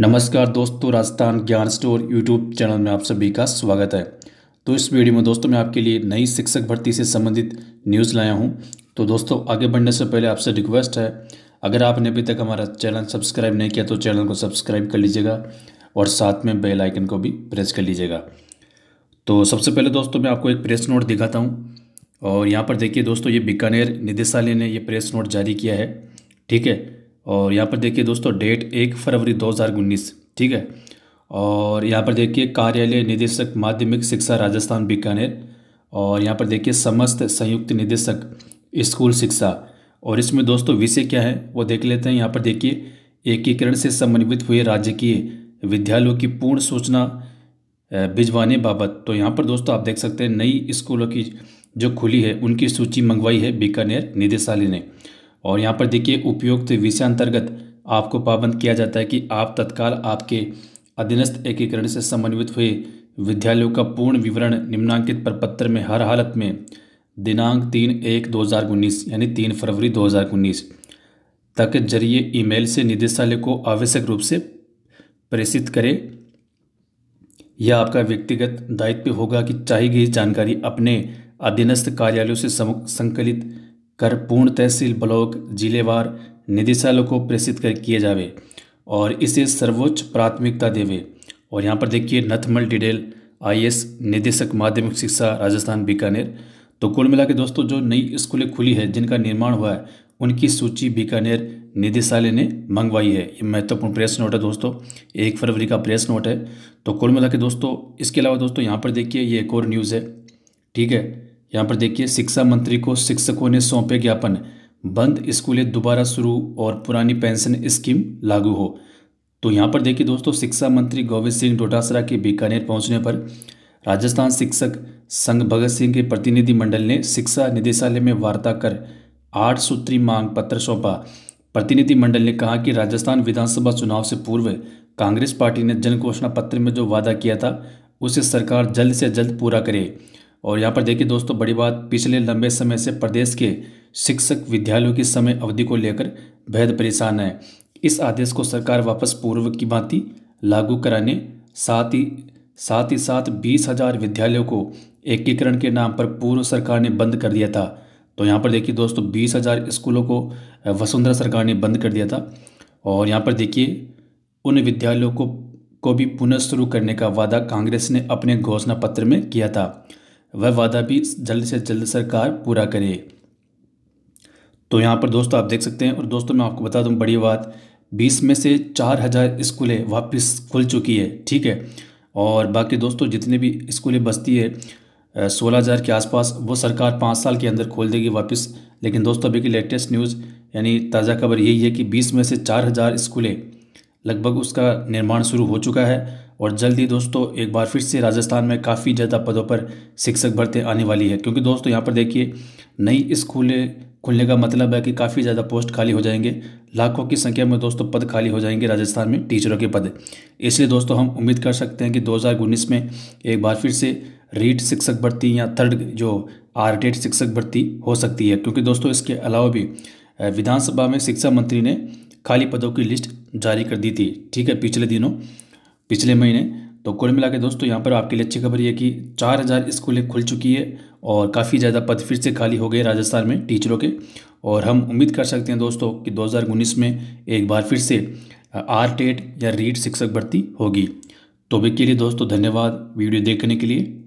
नमस्कार दोस्तों राजस्थान ज्ञान स्टोर यूट्यूब चैनल में आप सभी का स्वागत है तो इस वीडियो में दोस्तों मैं आपके लिए नई शिक्षक भर्ती से संबंधित न्यूज़ लाया हूं तो दोस्तों आगे बढ़ने से पहले आपसे रिक्वेस्ट है अगर आपने अभी तक हमारा चैनल सब्सक्राइब नहीं किया तो चैनल को सब्सक्राइब कर लीजिएगा और साथ में बेलाइकन को भी प्रेस कर लीजिएगा तो सबसे पहले दोस्तों मैं आपको एक प्रेस नोट दिखाता हूँ और यहाँ पर देखिए दोस्तों ये बीकानेर निदेशालय ने ये प्रेस नोट जारी किया है ठीक है और यहाँ पर देखिए दोस्तों डेट एक फरवरी 2019 ठीक है और यहाँ पर देखिए कार्यालय निदेशक माध्यमिक शिक्षा राजस्थान बीकानेर और यहाँ पर देखिए समस्त संयुक्त निदेशक स्कूल शिक्षा और इसमें दोस्तों विषय क्या है वो देख लेते हैं यहाँ पर देखिए एकीकरण से समन्वित हुए राज्य की विद्यालयों की पूर्ण सूचना भिजवाने बाबत तो यहाँ पर दोस्तों आप देख सकते हैं नई स्कूलों की जो खुली है उनकी सूची मंगवाई है बीकानेर निदेशालय ने और यहाँ पर देखिए उपयुक्त विषय अंतर्गत आपको पाबंद किया जाता है कि आप तत्काल आपके अधीनस्थ एकीकरण से समन्वित हुए विद्यालयों का पूर्ण विवरण निम्नांकित प्रपत्र में हर हालत में दिनांक तीन एक दो हज़ार उन्नीस यानी तीन फरवरी दो हज़ार उन्नीस तक जरिए ईमेल से निदेशालय को आवश्यक रूप से प्रेषित करें यह आपका व्यक्तिगत दायित्व होगा कि चाहिए गई जानकारी अपने अधीनस्थ कार्यालयों से संकलित करपूर्ण तहसील ब्लॉक जिलेवार निदेशालय को प्रेषित कर किए जावे और इसे सर्वोच्च प्राथमिकता देवे और यहाँ पर देखिए नथमल डिडेल आई निदेशक माध्यमिक शिक्षा राजस्थान बीकानेर तो कुल मिला के दोस्तों जो नई स्कूलें खुली है जिनका निर्माण हुआ है उनकी सूची बीकानेर निदेशालय ने मंगवाई है ये महत्वपूर्ण प्रेस नोट है दोस्तों एक फरवरी का प्रेस नोट है तो कुल मिला के दोस्तों इसके अलावा दोस्तों यहाँ पर देखिए ये एक और न्यूज़ है ठीक है यहाँ पर देखिए शिक्षा मंत्री को शिक्षकों ने सौंपे ज्ञापन बंद स्कूलें दोबारा शुरू और पुरानी पेंशन स्कीम लागू हो तो यहाँ पर देखिए दोस्तों शिक्षा मंत्री गोविंद सिंह डोटासरा के बीकानेर पहुँचने पर राजस्थान शिक्षक संघ भगत सिंह के प्रतिनिधि मंडल ने शिक्षा निदेशालय में वार्ता कर आठ सूत्री मांग पत्र सौंपा प्रतिनिधि मंडल ने कहा कि राजस्थान विधानसभा चुनाव से पूर्व कांग्रेस पार्टी ने जन घोषणा पत्र में जो वादा किया था उसे सरकार जल्द से जल्द पूरा करे और यहाँ पर देखिए दोस्तों बड़ी बात पिछले लंबे समय से प्रदेश के शिक्षक विद्यालयों की समय अवधि को लेकर बेहद परेशान है इस आदेश को सरकार वापस पूर्व की भांति लागू कराने साथ ही साथ ही साथ बीस हजार विद्यालयों को एकीकरण के नाम पर पूर्व सरकार ने बंद कर दिया था तो यहाँ पर देखिए दोस्तों बीस हजार स्कूलों को वसुंधरा सरकार ने बंद कर दिया था और यहाँ पर देखिए उन विद्यालयों को को भी पुनः शुरू करने का वादा कांग्रेस ने अपने घोषणा पत्र में किया था वह वादा भी जल्द से जल्द सरकार पूरा करे तो यहाँ पर दोस्तों आप देख सकते हैं और दोस्तों मैं आपको बता दूँ बड़ी बात बीस में से चार हज़ार स्कूलें वापस खुल चुकी है ठीक है और बाकी दोस्तों जितने भी स्कूलें बस्ती है सोलह हज़ार के आसपास वो सरकार पाँच साल के अंदर खोल देगी वापस लेकिन दोस्तों अभी की लेटेस्ट न्यूज़ यानी ताज़ा खबर यही है कि बीस में से चार हज़ार स्कूलें लगभग उसका निर्माण शुरू हो चुका है और जल्दी दोस्तों एक बार फिर से राजस्थान में काफ़ी ज़्यादा पदों पर शिक्षक भर्ती आने वाली है क्योंकि दोस्तों यहाँ पर देखिए नई स्कूलें खुलने का मतलब है कि काफ़ी ज़्यादा पोस्ट खाली हो जाएंगे लाखों की संख्या में दोस्तों पद खाली हो जाएंगे राजस्थान में टीचरों के पद इसलिए दोस्तों हम उम्मीद कर सकते हैं कि दो में एक बार फिर से रीट शिक्षक भर्ती या थर्ड जो आर टेट शिक्षक भर्ती हो सकती है क्योंकि दोस्तों इसके अलावा भी विधानसभा में शिक्षा मंत्री ने खाली पदों की लिस्ट जारी कर दी थी ठीक है पिछले दिनों पिछले महीने तो कुल मिला के दोस्तों यहाँ पर आपके लिए अच्छी खबर ये कि 4000 स्कूलें खुल चुकी है और काफ़ी ज़्यादा पद फिर से खाली हो गए राजस्थान में टीचरों के और हम उम्मीद कर सकते हैं दोस्तों कि 2019 में एक बार फिर से आर टेट या रीट शिक्षक भर्ती होगी तो भी के लिए दोस्तों धन्यवाद वीडियो देखने के लिए